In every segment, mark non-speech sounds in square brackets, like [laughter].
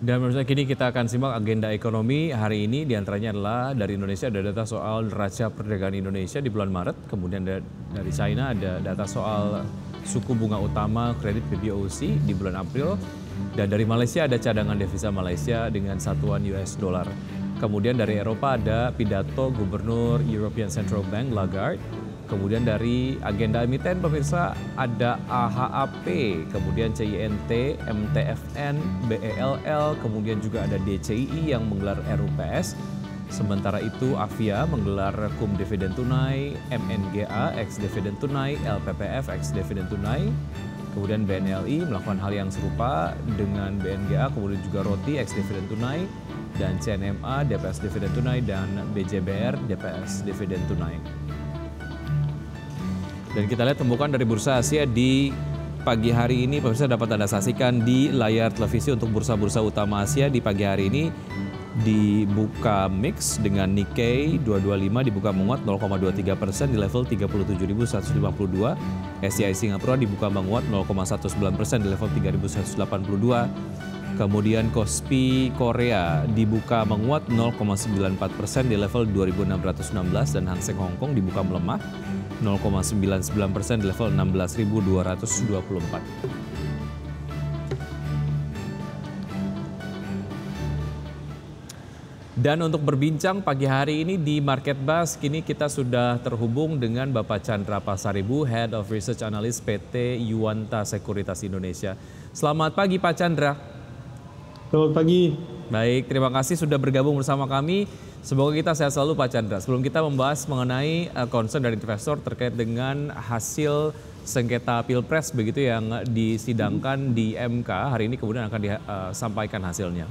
Dan pemirsa kini kita akan simak agenda ekonomi hari ini diantaranya adalah dari Indonesia ada data soal neraca perdagangan Indonesia di bulan Maret, kemudian dari China ada data soal suku bunga utama kredit PBOC di bulan April, dan dari Malaysia ada cadangan devisa Malaysia dengan satuan US dollar. Kemudian dari Eropa ada pidato Gubernur European Central Bank Lagarde Kemudian dari agenda emiten pemirsa ada AHAP, kemudian CINT, MTFN, BELL, kemudian juga ada DCII yang menggelar RUPS. Sementara itu Avia menggelar Kum Dividen Tunai, MNGA X Dividen Tunai, LPPF X Dividen Tunai, kemudian BNLI melakukan hal yang serupa dengan BNGA, kemudian juga Roti X Dividen Tunai, dan CNMA DPS Dividen Tunai, dan BJBR DPS Dividen Tunai. Dan kita lihat pembukaan dari Bursa Asia di pagi hari ini pemirsa dapat Anda saksikan di layar televisi untuk bursa-bursa utama Asia di pagi hari ini dibuka mix dengan Nikkei 225 dibuka menguat 0,23 persen di level 37.152. SCI Singapura dibuka menguat 0,19 persen di level 3.182. Kemudian Kospi Korea dibuka menguat 0,94 persen di level 2.616 dan Hang Seng Hong Kong dibuka melemah 0,99 persen di level 16.224. Dan untuk berbincang pagi hari ini di Market Bus, kini kita sudah terhubung dengan Bapak Chandra Pasaribu, Head of Research Analyst PT Yuanta Sekuritas Indonesia. Selamat pagi Pak Chandra. Selamat pagi. Baik, terima kasih sudah bergabung bersama kami. Semoga kita sehat selalu Pak Chandra. Sebelum kita membahas mengenai eh, concern dari investor terkait dengan hasil sengketa pilpres begitu yang disidangkan di MK hari ini kemudian akan disampaikan eh, hasilnya.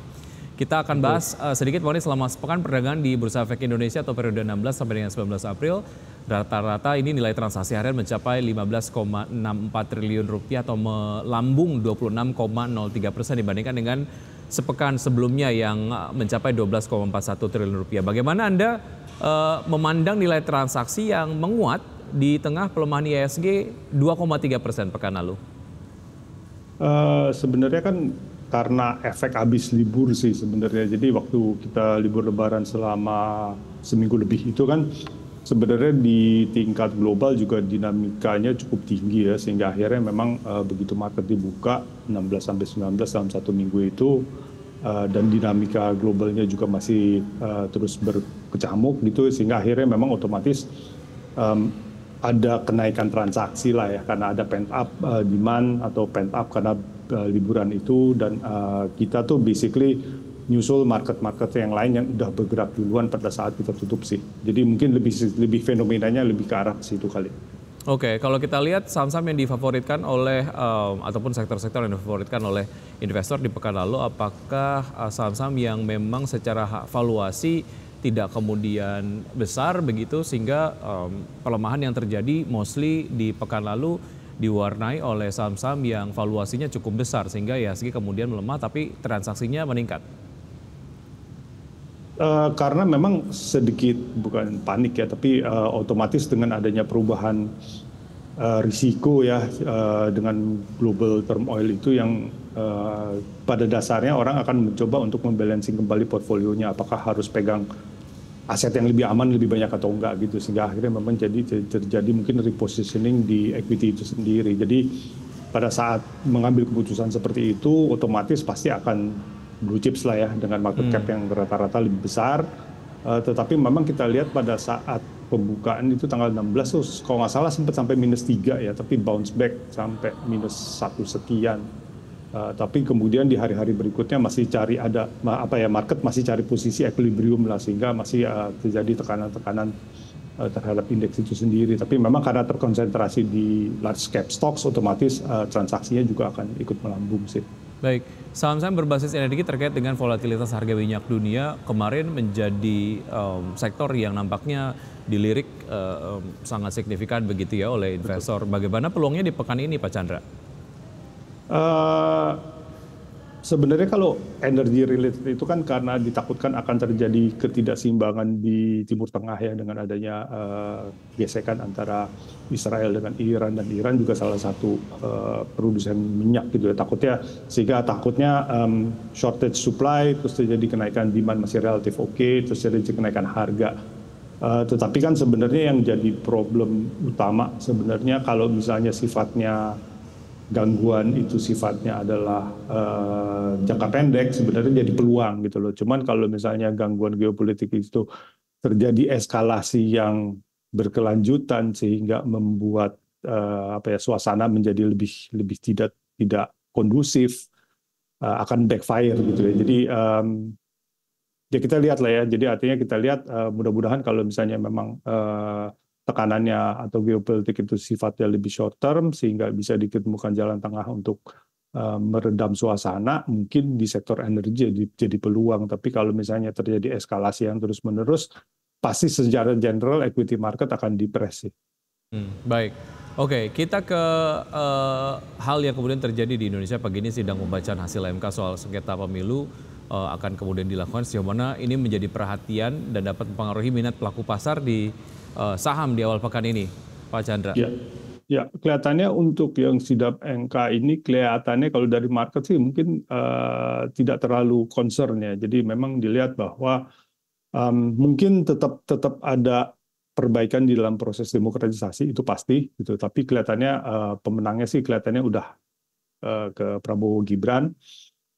Kita akan bahas eh, sedikit mengenai selama sepekan perdagangan di Bursa Efek Indonesia atau periode 16 sampai dengan 19 April rata-rata ini nilai transaksi harian mencapai 15,64 triliun rupiah atau melambung 26,03 persen dibandingkan dengan sepekan sebelumnya yang eh, mencapai 12,41 triliun rupiah. Bagaimana Anda uh, memandang nilai transaksi yang menguat di tengah pelemahan ISG 2,3 persen pekan lalu? Uh, sebenarnya kan karena efek habis libur sih sebenarnya. Jadi waktu kita libur lebaran selama seminggu lebih itu kan sebenarnya di tingkat global juga dinamikanya cukup tinggi ya sehingga akhirnya memang uh, begitu market dibuka 16 sampai 19 dalam satu minggu itu uh, dan dinamika globalnya juga masih uh, terus berkecamuk gitu sehingga akhirnya memang otomatis um, ada kenaikan transaksi lah ya karena ada pent up uh, demand atau pent up karena uh, liburan itu dan uh, kita tuh basically nyusul market-market yang lain yang udah bergerak duluan pada saat kita tutup sih. Jadi mungkin lebih lebih fenomenanya lebih ke arah situ kali. Oke, kalau kita lihat saham-saham yang difavoritkan oleh um, ataupun sektor-sektor yang difavoritkan oleh investor di pekan lalu, apakah eh, saham-saham yang memang secara valuasi tidak kemudian besar begitu sehingga um, pelemahan yang terjadi mostly di pekan lalu diwarnai oleh saham-saham yang valuasinya cukup besar sehingga ya segi kemudian melemah tapi transaksinya meningkat. Eh, karena memang sedikit bukan panik ya, tapi uh, otomatis dengan adanya perubahan uh, risiko ya uh, dengan global term oil itu yang uh, pada dasarnya orang akan mencoba untuk membalancing kembali portfolionya. Apakah harus pegang aset yang lebih aman lebih banyak atau enggak gitu sehingga akhirnya memang jadi terjadi mungkin repositioning di equity itu sendiri. Jadi pada saat mengambil keputusan seperti itu otomatis pasti akan blue chips lah ya dengan market cap hmm. yang rata-rata lebih besar. Uh, tetapi memang kita lihat pada saat pembukaan itu tanggal 16 tuh kalau nggak salah sempat sampai minus 3 ya, tapi bounce back sampai minus satu sekian. Uh, tapi kemudian di hari-hari berikutnya masih cari ada apa ya market masih cari posisi equilibrium lah sehingga masih uh, terjadi tekanan-tekanan uh, terhadap indeks itu sendiri. Tapi memang karena terkonsentrasi di large cap stocks otomatis uh, transaksinya juga akan ikut melambung sih. Baik, saham-saham berbasis energi terkait dengan volatilitas harga minyak dunia kemarin menjadi um, sektor yang nampaknya dilirik um, sangat signifikan begitu ya oleh investor. Betul. Bagaimana peluangnya di pekan ini Pak Chandra? Uh, sebenarnya kalau energi related itu kan karena ditakutkan akan terjadi ketidakseimbangan di Timur Tengah ya dengan adanya uh, gesekan antara Israel dengan Iran dan Iran juga salah satu uh, produsen minyak gitu ya takutnya sehingga takutnya um, shortage supply terus terjadi kenaikan demand masih relatif oke okay, terus terjadi kenaikan harga Uh, tetapi kan sebenarnya yang jadi problem utama sebenarnya kalau misalnya sifatnya gangguan itu sifatnya adalah uh, jangka pendek sebenarnya jadi peluang gitu loh. Cuman kalau misalnya gangguan geopolitik itu terjadi eskalasi yang berkelanjutan sehingga membuat uh, apa ya suasana menjadi lebih lebih tidak tidak kondusif uh, akan backfire gitu ya. Jadi um, ya kita lihat lah ya. Jadi artinya kita lihat uh, mudah-mudahan kalau misalnya memang uh, tekanannya atau geopolitik itu sifatnya lebih short term sehingga bisa ditemukan jalan tengah untuk uh, meredam suasana mungkin di sektor energi jadi, jadi peluang tapi kalau misalnya terjadi eskalasi yang terus menerus pasti secara general equity market akan depresi. Hmm, baik. Oke, okay, kita ke uh, hal yang kemudian terjadi di Indonesia pagi ini sidang pembacaan hasil MK soal sengketa pemilu uh, akan kemudian dilakukan sejauh mana ini menjadi perhatian dan dapat mempengaruhi minat pelaku pasar di uh, saham di awal pekan ini, Pak Chandra? Ya. Ya, kelihatannya untuk yang sidap NK ini kelihatannya kalau dari market sih mungkin uh, tidak terlalu concern ya. Jadi memang dilihat bahwa um, mungkin tetap tetap ada perbaikan di dalam proses demokratisasi itu pasti gitu. Tapi kelihatannya uh, pemenangnya sih kelihatannya udah uh, ke Prabowo Gibran.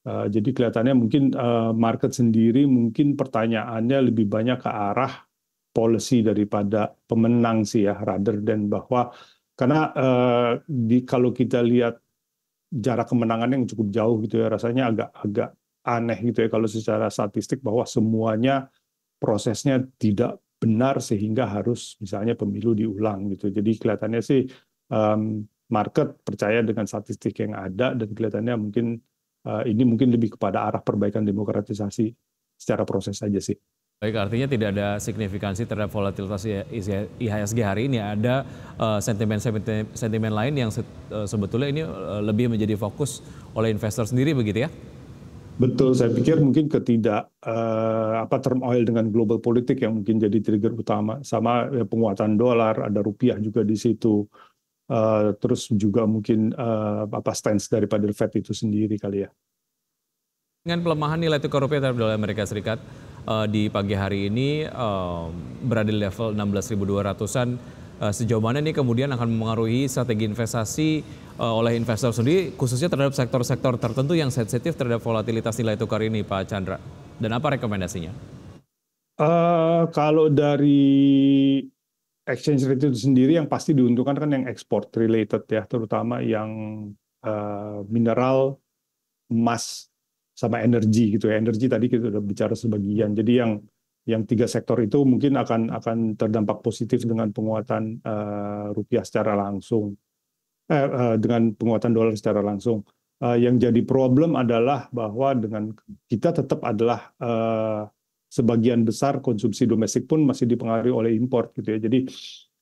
Uh, jadi kelihatannya mungkin uh, market sendiri mungkin pertanyaannya lebih banyak ke arah policy daripada pemenang sih ya rather dan bahwa karena uh, di kalau kita lihat jarak kemenangan yang cukup jauh gitu ya rasanya agak agak aneh gitu ya kalau secara statistik bahwa semuanya prosesnya tidak benar sehingga harus misalnya pemilu diulang gitu. Jadi kelihatannya sih um, market percaya dengan statistik yang ada dan kelihatannya mungkin uh, ini mungkin lebih kepada arah perbaikan demokratisasi secara proses saja sih. Baik, artinya tidak ada signifikansi terhadap volatilitas IHSG hari ini. Ada eh, sentimen-sentimen uh, lain yang se uh, eh, sebetulnya ini uh, lebih menjadi fokus oleh investor sendiri begitu ya? Betul, saya pikir mungkin ketidak uh, apa oil dengan global politik yang mungkin jadi trigger utama. Sama ya, penguatan dolar, ada rupiah juga di situ. Uh, terus juga mungkin uh, apa stance daripada Fed itu sendiri kali ya. Dengan pelemahan nilai tukar rupiah terhadap dolar Amerika Serikat, uh, di pagi hari ini uh, berada di level 16.200-an. Uh, eh, sejauh mana ini kemudian akan mempengaruhi strategi investasi uh, oleh investor sendiri, khususnya terhadap sektor-sektor tertentu yang sensitif terhadap volatilitas nilai tukar ini, Pak Chandra? Dan apa rekomendasinya? Uh, kalau dari exchange rate itu sendiri yang pasti diuntungkan kan yang export related ya, terutama yang uh, mineral, emas, sama energi gitu ya. Energi tadi kita sudah bicara sebagian. Jadi yang yang tiga sektor itu mungkin akan akan terdampak positif dengan penguatan uh, rupiah secara langsung, eh, uh, dengan penguatan dolar secara langsung. Uh, yang jadi problem adalah bahwa dengan kita tetap adalah uh, sebagian besar konsumsi domestik pun masih dipengaruhi oleh impor gitu ya. Jadi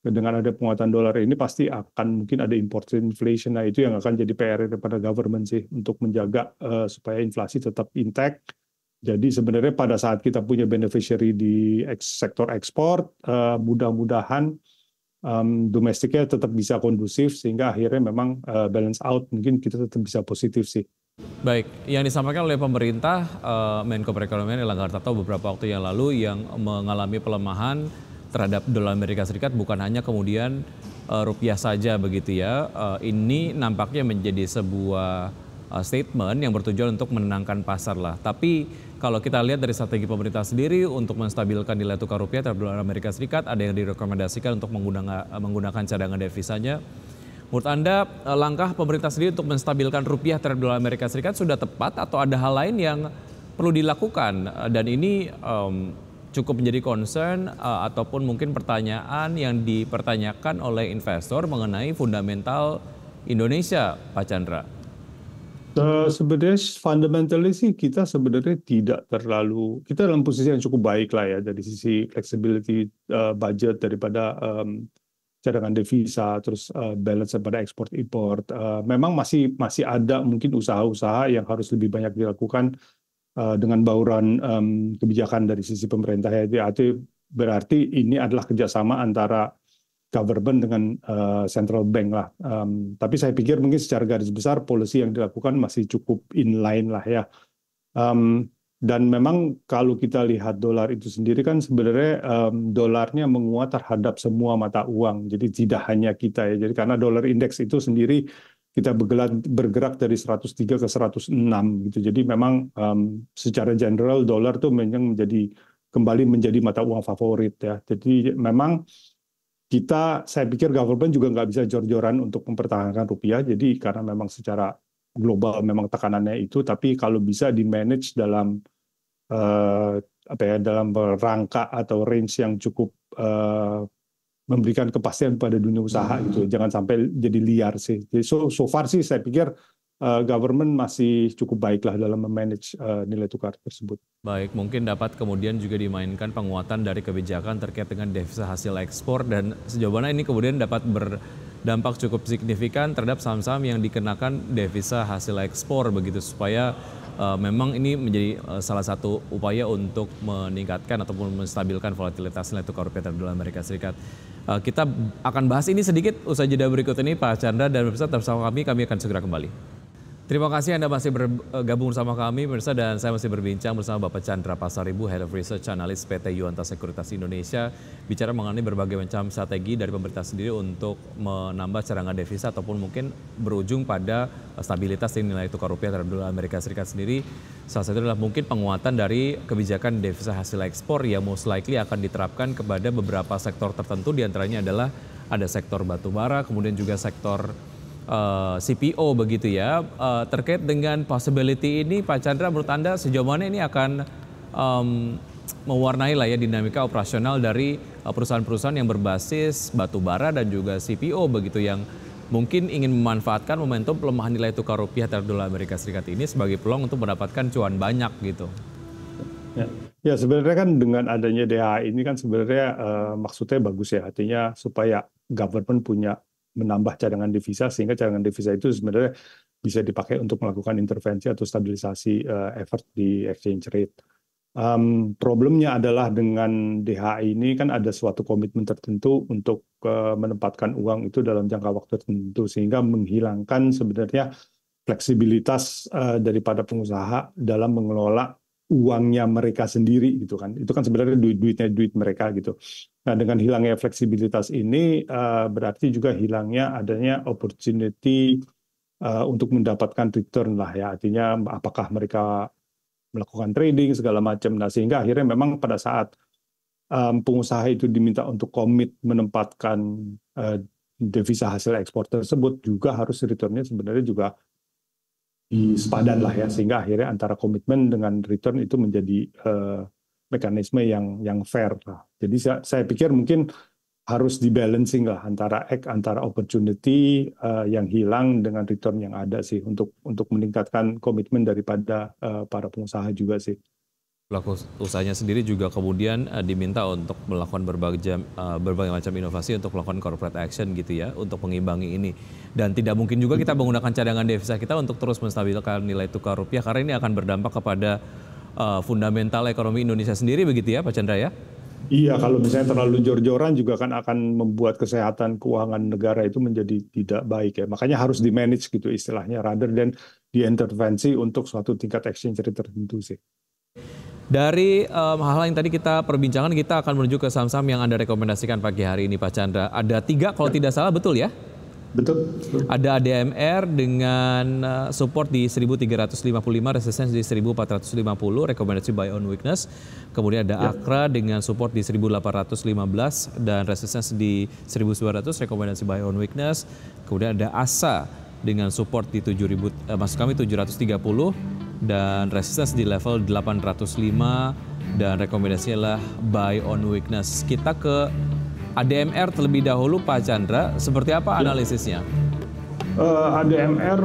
dengan ada penguatan dolar ini pasti akan mungkin ada import inflation nah itu yang akan jadi PR daripada government sih untuk menjaga uh, supaya inflasi tetap intact jadi sebenarnya pada saat kita punya beneficiary di sektor ekspor, eh, mudah-mudahan domestiknya tetap bisa kondusif sehingga akhirnya memang eh, balance out mungkin kita tetap bisa positif sih. Baik, yang disampaikan oleh pemerintah Menko Perekonomian Erlangga Hartarto beberapa waktu yang lalu yang mengalami pelemahan terhadap dolar Amerika Serikat bukan hanya kemudian uh, rupiah saja begitu ya. Uh, ini nampaknya menjadi sebuah uh, statement yang bertujuan untuk menenangkan pasar lah. Tapi kalau kita lihat dari strategi pemerintah sendiri untuk menstabilkan nilai tukar rupiah terhadap dolar Amerika Serikat ada yang direkomendasikan untuk menggunakan menggunakan cadangan devisanya. Menurut Anda langkah pemerintah sendiri untuk menstabilkan rupiah terhadap dolar Amerika Serikat sudah tepat atau ada hal lain yang perlu dilakukan dan ini um, cukup menjadi concern uh, ataupun mungkin pertanyaan yang dipertanyakan oleh investor mengenai fundamental Indonesia, Pak Chandra? Uh, sebenarnya fundamentalnya sih kita sebenarnya tidak terlalu kita dalam posisi yang cukup baik lah ya dari sisi flexibility uh, budget daripada um, cadangan devisa terus uh, balance daripada ekspor impor uh, memang masih masih ada mungkin usaha-usaha yang harus lebih banyak dilakukan Eh, dengan bauran um, kebijakan dari sisi pemerintah ya itu berarti ini adalah kerjasama antara government dengan uh, central bank lah. Um, tapi saya pikir mungkin secara garis besar polisi yang dilakukan masih cukup inline lah ya. Um, dan memang kalau kita lihat dolar itu sendiri kan sebenarnya um, dolarnya menguat terhadap semua mata uang. Jadi tidak hanya kita ya. Jadi karena dolar indeks itu sendiri kita bergerak dari 103 ke 106 gitu. Jadi memang um, secara general dolar tuh menjadi kembali menjadi mata uang favorit ya. Jadi memang kita saya pikir government juga nggak bisa jor-joran untuk mempertahankan rupiah. Jadi karena memang secara global memang tekanannya itu tapi kalau bisa di manage dalam uh, apa ya dalam rangka atau range yang cukup uh, memberikan kepastian pada dunia usaha hmm. gitu jangan sampai jadi liar sih jadi so so far sih saya pikir uh, government masih cukup baik lah dalam memanage uh, nilai tukar tersebut. Baik, mungkin dapat kemudian juga dimainkan penguatan dari kebijakan terkait dengan devisa hasil ekspor dan sejauh mana ini kemudian dapat berdampak cukup signifikan terhadap saham-saham yang dikenakan devisa hasil ekspor begitu supaya uh, memang ini menjadi uh, salah satu upaya untuk meningkatkan ataupun menstabilkan volatilitas nilai tukar rupiah terhadap Amerika Serikat. Eh, kita akan bahas ini sedikit usai jeda berikut ini Pak Chandra dan pemirsa bersama kami kami akan segera kembali. Terima kasih Anda masih bergabung eh, bersama kami, pemirsa, dan saya masih berbincang bersama Bapak Chandra Pasaribu, Head of Research Analyst PT Yuanta Sekuritas Indonesia, bicara mengenai berbagai macam strategi dari pemerintah sendiri untuk menambah cadangan devisa ataupun mungkin berujung pada eh, stabilitas di nilai tukar rupiah terhadap dolar Amerika Serikat sendiri. Salah satu adalah mungkin penguatan dari kebijakan devisa hasil ekspor yang most likely akan diterapkan kepada beberapa sektor tertentu, diantaranya adalah ada sektor batu bara kemudian juga sektor uh, eh, CPO begitu ya. Uh, terkait dengan possibility ini, Pak Chandra menurut Anda sejauh mana ini akan um, mewarnai lah ya dinamika operasional dari eh, perusahaan-perusahaan yang berbasis batu bara dan juga CPO begitu yang mungkin ingin memanfaatkan momentum pelemahan nilai tukar rupiah terhadap dolar Amerika Serikat ini sebagai peluang untuk mendapatkan cuan banyak gitu. Ya, ya sebenarnya kan dengan adanya DA ini kan sebenarnya uh, maksudnya bagus ya artinya supaya government punya menambah cadangan devisa sehingga cadangan devisa itu sebenarnya bisa dipakai untuk melakukan intervensi atau stabilisasi uh, effort di exchange rate. Um, problemnya adalah dengan DHI ini kan ada suatu komitmen tertentu untuk uh, menempatkan uang itu dalam jangka waktu tertentu sehingga menghilangkan sebenarnya fleksibilitas uh, daripada pengusaha dalam mengelola uangnya mereka sendiri gitu kan. Itu kan sebenarnya duit-duitnya duit mereka gitu. Nah, dengan hilangnya fleksibilitas ini uh, berarti juga hilangnya adanya opportunity uh, untuk mendapatkan return lah ya. Artinya apakah mereka melakukan trading segala macam. Nah, sehingga akhirnya memang pada saat um, pengusaha itu diminta untuk komit menempatkan uh, devisa hasil ekspor tersebut juga harus returnnya sebenarnya juga sepadan lah ya sehingga akhirnya antara komitmen dengan return itu menjadi uh, mekanisme yang yang fair lah. Jadi saya, saya pikir mungkin harus dibalancing lah antara act antara opportunity uh, yang hilang dengan return yang ada sih untuk untuk meningkatkan komitmen daripada uh, para pengusaha juga sih. Pelaku usahanya sendiri juga kemudian uh, diminta untuk melakukan berbagai jam, uh, berbagai macam inovasi untuk melakukan corporate action gitu ya untuk mengimbangi ini dan tidak mungkin juga kita menggunakan cadangan devisa kita untuk terus menstabilkan nilai tukar rupiah karena ini akan berdampak kepada uh, fundamental ekonomi Indonesia sendiri begitu ya Pak Chandra ya? Iya, kalau misalnya terlalu jor-joran juga kan akan membuat kesehatan keuangan negara itu menjadi tidak baik ya. Makanya harus di manage gitu istilahnya rather than diintervensi untuk suatu tingkat exchange rate tertentu sih. Dari um, hal-hal yang tadi kita perbincangan, kita akan menuju ke saham-saham yang Anda rekomendasikan pagi hari ini, Pak Chandra. Ada tiga kalau ya. tidak salah, betul ya? Betul, betul. Ada ADMR dengan uh, support di 1355, resistance di 1450, rekomendasi buy on weakness. Kemudian ada ya. Akra dengan support di 1815 dan resistance di 1.200 rekomendasi buy on weakness. Kemudian ada ASA dengan support di 7000 eh, maksud kami 730 dan resistance di level 805 dan rekomendasinya adalah buy on weakness. Kita ke ADMR terlebih dahulu Pak Chandra, seperti apa ya. analisisnya? Uh, eh, ADMR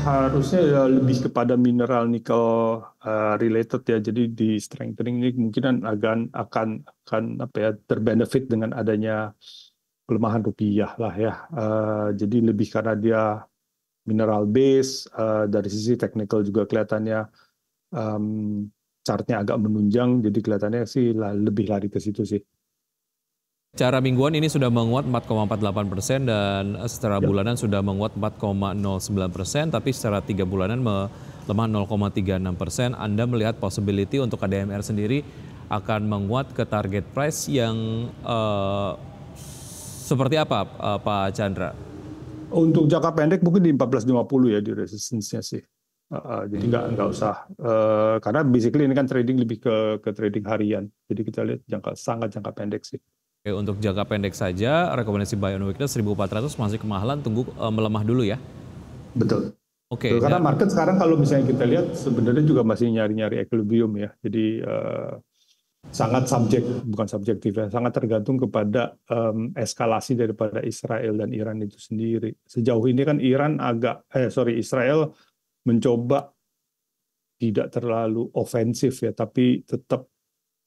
harusnya ya lebih kepada mineral nikel uh, related ya. Jadi di strengthening ini kemungkinan akan akan akan apa ya terbenefit dengan adanya pelemahan rupiah lah ya. Uh, jadi lebih karena dia mineral base uh, dari sisi technical juga kelihatannya um, chartnya agak menunjang. Jadi kelihatannya sih lebih lari ke situ sih. Cara mingguan ini sudah menguat 4,48 persen dan secara ya. bulanan sudah menguat 4,09 persen, tapi secara tiga bulanan melemah 0,36 persen. Anda melihat possibility untuk ADMR sendiri akan menguat ke target price yang uh, seperti apa, uh, Pak Chandra? Untuk jangka pendek mungkin di 14.50 ya di resistance-nya sih. Uh, jadi nggak nggak usah uh, karena basically ini kan trading lebih ke ke trading harian. Jadi kita lihat jangka sangat jangka pendek sih. Oke, eh, untuk jangka pendek saja, rekomendasi buy on weakness 1400 masih kemahalan, tunggu uh, melemah dulu ya. Betul. Oke. Okay, Karena dan... market sekarang kalau misalnya kita lihat sebenarnya juga masih nyari-nyari equilibrium ya. Jadi uh, sangat subjek bukan subjektif ya, sangat tergantung kepada um, eskalasi daripada Israel dan Iran itu sendiri. Sejauh ini kan Iran agak eh sorry Israel mencoba tidak terlalu ofensif ya, tapi tetap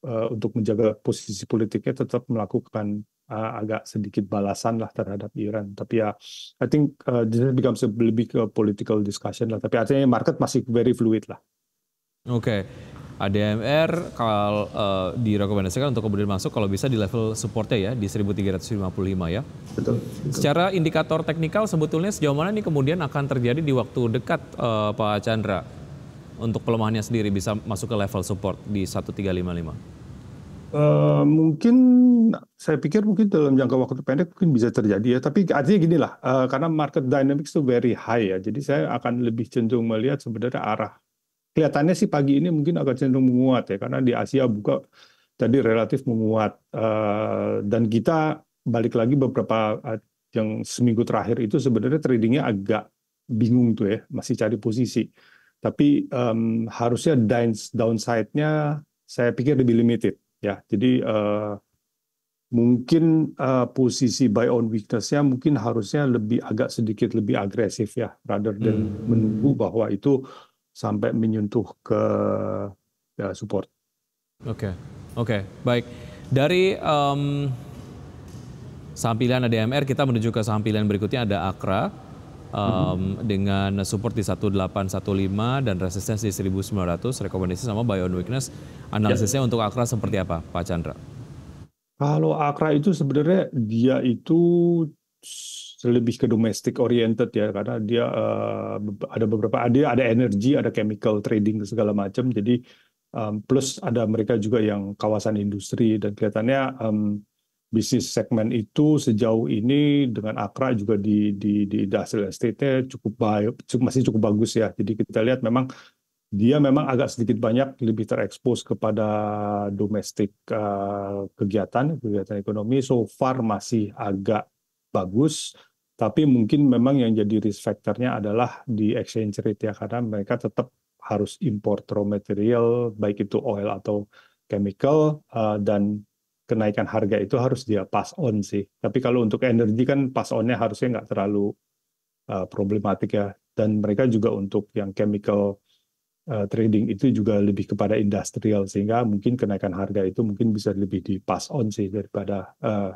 Eh, untuk menjaga posisi politiknya tetap melakukan uh, agak sedikit balasan lah terhadap Iran. Tapi ya, I think uh, this becomes a, lebih ke political discussion lah. Tapi artinya market masih very fluid lah. Oke. Okay. ADMR kalau uh, direkomendasikan untuk kemudian masuk kalau bisa di level supportnya ya di 1355 ya. Betul. betul. Secara indikator teknikal sebetulnya sejauh mana ini kemudian akan terjadi di waktu dekat uh, Pak Chandra? untuk pelemahannya sendiri bisa masuk ke level support di 1355? Uh, eh, mungkin saya pikir mungkin dalam jangka waktu pendek mungkin bisa terjadi ya tapi artinya gini lah uh, karena market dynamics itu very high ya jadi saya akan lebih cenderung melihat sebenarnya arah kelihatannya sih pagi ini mungkin agak cenderung menguat ya karena di Asia buka tadi relatif menguat uh, dan kita balik lagi beberapa uh, yang seminggu terakhir itu sebenarnya tradingnya agak bingung tuh ya masih cari posisi tapi um, harusnya downside-nya saya pikir lebih limited ya. Jadi uh, mungkin uh, posisi buy on weakness-nya mungkin harusnya lebih agak sedikit lebih agresif ya rather than hmm. menunggu bahwa itu sampai menyentuh ke ya, support. Oke. Okay. Oke, okay. baik. Dari um, saham pilihan ADMR kita menuju ke saham berikutnya ada Akra um, dengan support di 1815 dan resistance di 1900 rekomendasi sama buy on weakness analisisnya ya. untuk Akra seperti apa Pak Chandra? Kalau Akra itu sebenarnya dia itu lebih ke domestic oriented ya karena dia uh, ada beberapa ada ada energi ada chemical trading segala macam jadi um, plus ada mereka juga yang kawasan industri dan kelihatannya um, bisnis segmen itu sejauh ini dengan Akra juga di di di industrial estate cukup baik masih cukup bagus ya. Jadi kita lihat memang dia memang agak sedikit banyak lebih terekspos kepada domestik uh, kegiatan kegiatan ekonomi so far masih agak bagus tapi mungkin memang yang jadi risk factornya adalah di exchange rate ya karena mereka tetap harus import raw material baik itu oil atau chemical uh, dan kenaikan harga itu harus dia pass on sih. Tapi kalau untuk energi kan pass onnya harusnya nggak terlalu uh, problematik ya. Dan mereka juga untuk yang chemical uh, trading itu juga lebih kepada industrial sehingga mungkin kenaikan harga itu mungkin bisa lebih di pass on sih daripada uh,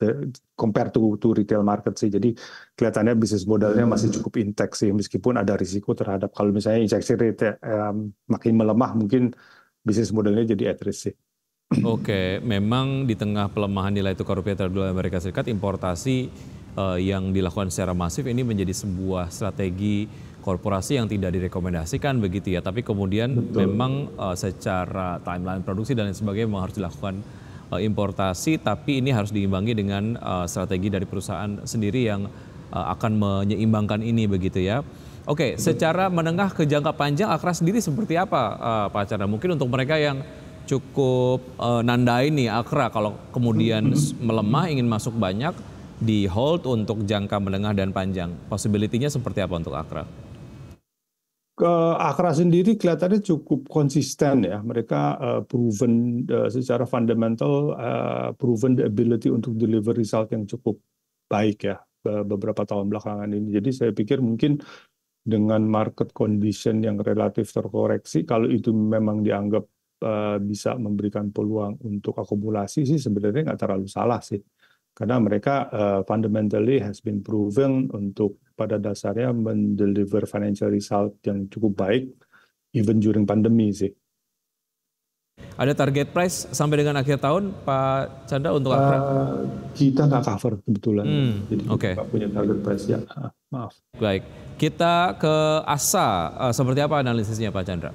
eh, the, compare to, to retail market sih. Jadi kelihatannya bisnis modalnya masih cukup intek sih meskipun ada risiko terhadap kalau misalnya injeksi rate um, makin melemah mungkin bisnis modalnya jadi at risk sih. Oke, memang di tengah pelemahan nilai tukar rupiah terhadap dolar Amerika Serikat, importasi uh, yang dilakukan secara masif ini menjadi sebuah strategi korporasi yang tidak direkomendasikan begitu ya. Tapi kemudian Betul. memang uh, secara timeline produksi dan lain sebagainya memang harus dilakukan uh, importasi, tapi ini harus diimbangi dengan uh, strategi dari perusahaan sendiri yang uh, akan menyeimbangkan ini begitu ya. Oke, okay, secara menengah ke jangka panjang Akra sendiri seperti apa uh, Pak Chandra? Mungkin untuk mereka yang cukup uh, eh, nandai nih Akra kalau kemudian melemah ingin masuk banyak di hold untuk jangka menengah dan panjang. Possibility-nya seperti apa untuk Akra? Ke Akra sendiri kelihatannya cukup konsisten ya. Mereka uh, proven uh, secara fundamental uh, proven the ability untuk deliver result yang cukup baik ya beberapa tahun belakangan ini. Jadi saya pikir mungkin dengan market condition yang relatif terkoreksi, kalau itu memang dianggap Eh, bisa memberikan peluang untuk akumulasi sih sebenarnya nggak terlalu salah sih karena mereka uh, fundamentally has been proven untuk pada dasarnya mendeliver financial result yang cukup baik even during pandemi sih. Ada target price sampai dengan akhir tahun Pak Chandra untuk uh, Kita nggak cover kebetulan, hmm, jadi okay. punya target price ya. Ah, maaf. Baik, kita ke ASA. Seperti apa analisisnya Pak Chandra?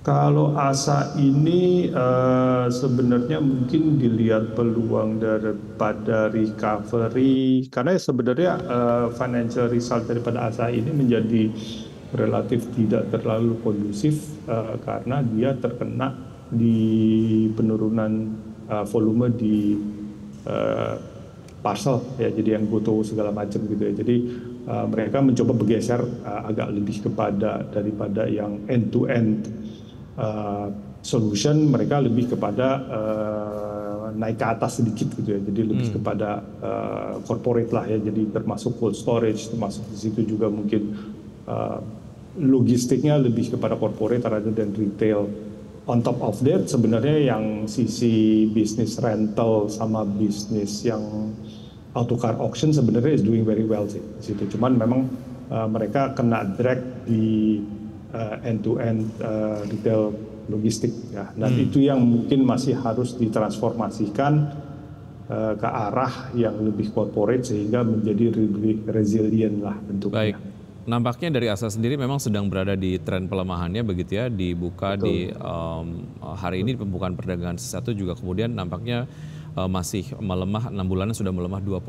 Kalau asa ini uh, sebenarnya mungkin dilihat peluang daripada recovery karena sebenarnya uh, financial result daripada asa ini menjadi relatif tidak terlalu kondusif uh, karena dia terkena di penurunan uh, volume di uh, parcel ya jadi yang butuh segala macam gitu ya jadi uh, mereka mencoba bergeser uh, agak lebih kepada daripada yang end to end Eh, solution mereka lebih kepada uh, naik ke atas sedikit gitu ya jadi lebih hmm. kepada uh, corporate lah ya jadi termasuk cold storage termasuk di situ juga mungkin uh, logistiknya lebih kepada corporate rather than retail on top of that sebenarnya yang sisi bisnis rental sama bisnis yang auto car auction sebenarnya is doing very well sih di situ cuman memang uh, mereka kena drag di Uh, end-to-end uh, retail logistik ya. Dan hmm. itu yang mungkin masih harus ditransformasikan uh, ke arah yang lebih corporate sehingga menjadi lebih resilient lah bentuknya. Baik. Nampaknya dari ASA sendiri memang sedang berada di tren pelemahannya begitu ya dibuka Betul. di um, hari ini pembukaan perdagangan satu juga kemudian nampaknya uh, masih melemah 6 bulanan sudah melemah 25,12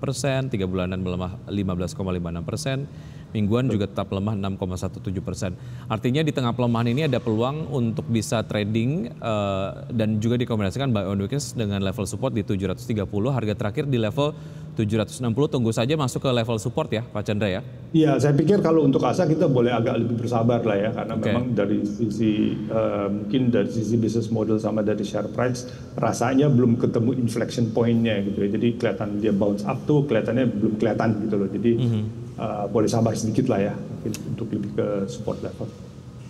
persen, tiga bulanan melemah 15,56 persen mingguan juga tetap lemah 6,17 persen. Artinya di tengah pelemahan ini ada peluang untuk bisa trading uh, dan juga dikombinasikan by on weekends dengan level support di 730, harga terakhir di level 760 tunggu saja masuk ke level support ya Pak Chandra ya. Iya, saya pikir kalau untuk ASA kita boleh agak lebih bersabar lah ya karena okay. memang dari sisi uh, mungkin dari sisi business model sama dari share price rasanya belum ketemu inflection pointnya gitu ya. Jadi kelihatan dia bounce up tuh kelihatannya belum kelihatan gitu loh. Jadi mm -hmm Eh, boleh sabar sedikit lah ya untuk lebih ke support level.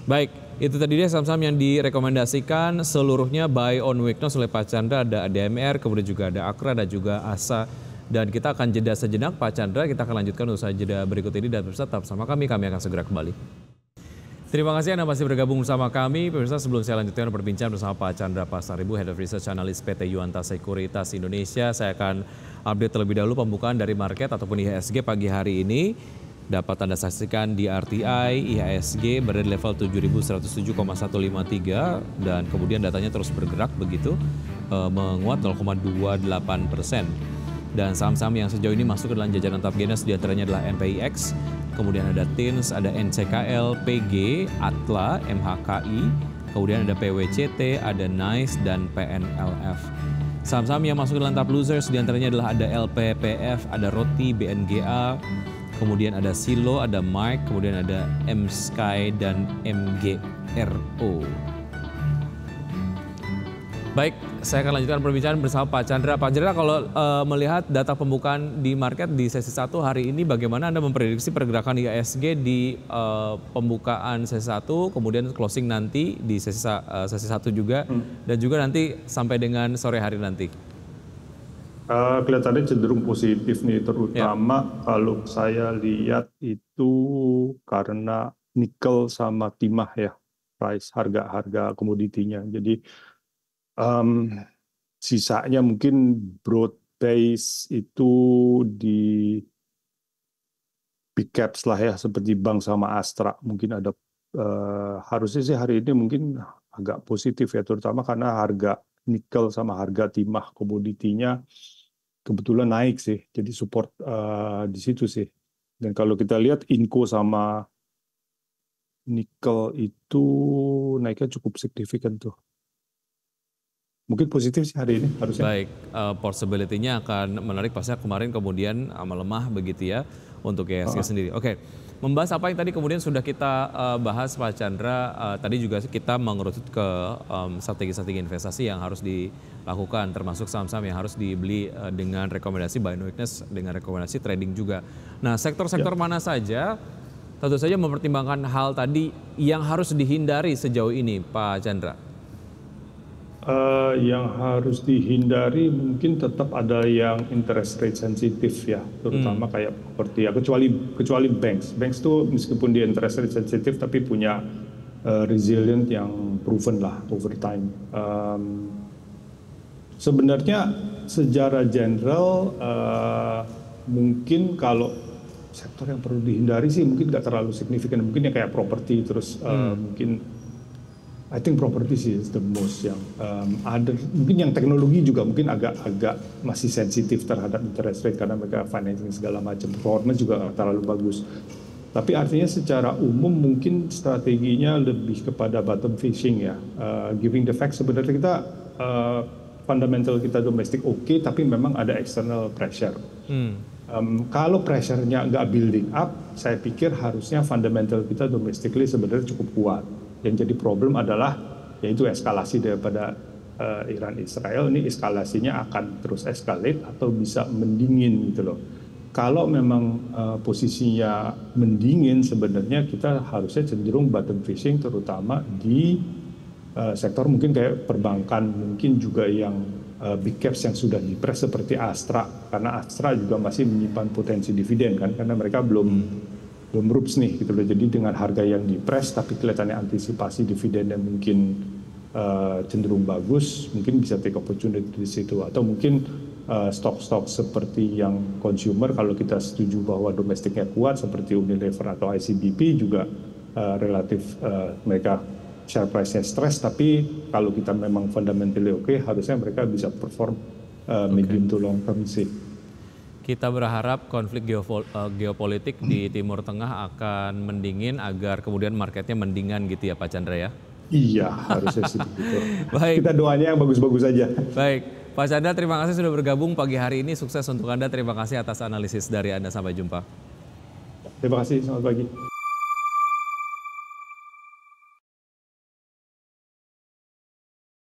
Baik, itu tadi dia saham-saham yang direkomendasikan seluruhnya buy on weakness oleh Pak Chandra ada ADMR, kemudian juga ada Akra, ada juga ASA. Dan kita akan jeda sejenak Pak Chandra, kita akan lanjutkan usaha jeda berikut ini dan pemirsa tetap sama kami, kami akan segera kembali. Terima kasih Anda masih bergabung bersama kami. Pemirsa sebelum saya lanjutkan perbincangan bersama Pak Chandra Pasaribu, Head of Research Analyst PT Yuanta Sekuritas Indonesia, saya akan Update terlebih dahulu pembukaan dari market ataupun IHSG pagi hari ini dapat Anda saksikan di RTI, IHSG berada di level 7.107,153 dan kemudian datanya terus bergerak begitu eh, menguat 0,28 persen. Dan saham-saham yang sejauh ini masuk ke dalam jajaran top gainers diantaranya adalah MPIX, kemudian ada TINS, ada NCKL, PG, ATLA, MHKI, kemudian ada PWCT, ada NICE, dan PNLF. Saham-saham yang masuk ke lantap losers diantaranya adalah ada LPPF, ada Roti, BNGA, kemudian ada Silo, ada Mike, kemudian ada M Sky dan MGRO. Baik, saya akan lanjutkan perbincangan bersama Pak Chandra. Pak Chandra, kalau e, melihat data pembukaan di market di sesi 1 hari ini, bagaimana Anda memprediksi pergerakan IASG di e, pembukaan sesi 1, kemudian closing nanti di sesi, e, sesi 1 juga, hmm. dan juga nanti sampai dengan sore hari nanti? Uh, kelihatannya cenderung positif nih, terutama yeah. kalau saya lihat itu karena nikel sama timah ya, price harga-harga komoditinya. Jadi Um, sisanya mungkin broad base itu di big caps lah ya seperti bank sama Astra mungkin ada uh, harusnya sih hari ini mungkin agak positif ya terutama karena harga nikel sama harga timah komoditinya kebetulan naik sih jadi support uh, di situ sih dan kalau kita lihat inko sama nikel itu naiknya cukup signifikan tuh mungkin positif sih hari ini harusnya. Baik, uh, possibility-nya akan menarik pasnya kemarin kemudian eh, melemah begitu ya untuk esg oh. sendiri. Oke. Okay. Membahas apa yang tadi kemudian sudah kita uh, bahas Pak Chandra, uh, tadi juga kita mengerucut ke um, strategi-strategi investasi yang harus dilakukan termasuk saham-saham yang harus dibeli uh, dengan rekomendasi buy and weakness dengan rekomendasi trading juga. Nah, sektor-sektor ya. mana saja tentu saja mempertimbangkan hal tadi yang harus dihindari sejauh ini Pak Chandra? uh, yang harus dihindari mungkin tetap ada yang interest rate sensitif ya, terutama hmm. kayak properti ya. Kecuali kecuali banks, banks tuh meskipun di interest rate sensitif tapi punya uh, resilient yang proven lah over time. Um, sebenarnya sejarah general uh, mungkin kalau sektor yang perlu dihindari sih mungkin nggak terlalu signifikan, mungkin ya kayak properti terus uh, mungkin I think property sih is the most yang um, ada mungkin yang teknologi juga mungkin agak-agak masih sensitif terhadap interest rate karena mereka financing segala macam performance juga terlalu bagus. Tapi artinya secara umum mungkin strateginya lebih kepada bottom fishing ya. Uh, giving the facts sebenarnya kita uh, fundamental kita domestik oke okay, tapi memang ada external pressure. Hmm. Um, kalau pressure-nya nggak building up, saya pikir harusnya fundamental kita domestically sebenarnya cukup kuat. Yang jadi problem adalah yaitu eskalasi daripada uh, Iran Israel ini eskalasinya akan terus eskalate atau bisa mendingin gitu loh. Kalau memang uh, posisinya mendingin sebenarnya kita harusnya cenderung bottom fishing terutama di uh, sektor mungkin kayak perbankan mungkin juga yang uh, big caps yang sudah dipres seperti Astra karena Astra juga masih menyimpan potensi dividen kan karena mereka belum hmm belum rups nih gitu loh. Jadi dengan harga yang dipres tapi kelihatannya antisipasi dividen yang mungkin uh, cenderung bagus, mungkin bisa take opportunity di situ atau mungkin eh, stok-stok uh, seperti yang consumer kalau kita setuju bahwa domestiknya kuat seperti Unilever atau ICBP juga uh, relatif uh, mereka share price-nya stres tapi kalau kita memang fundamentally oke okay, harusnya mereka bisa perform uh, medium okay. to long term sih kita berharap konflik eh, geopolitik di Timur Tengah akan mendingin agar kemudian marketnya mendingan gitu ya Pak Chandra ya? Iya, harusnya seperti itu. [laughs] Baik. Kita doanya yang bagus-bagus aja. Baik. Pak Chandra, terima kasih sudah bergabung pagi hari ini. Sukses untuk Anda. Terima kasih atas analisis dari Anda. Sampai jumpa. Terima kasih. Selamat pagi.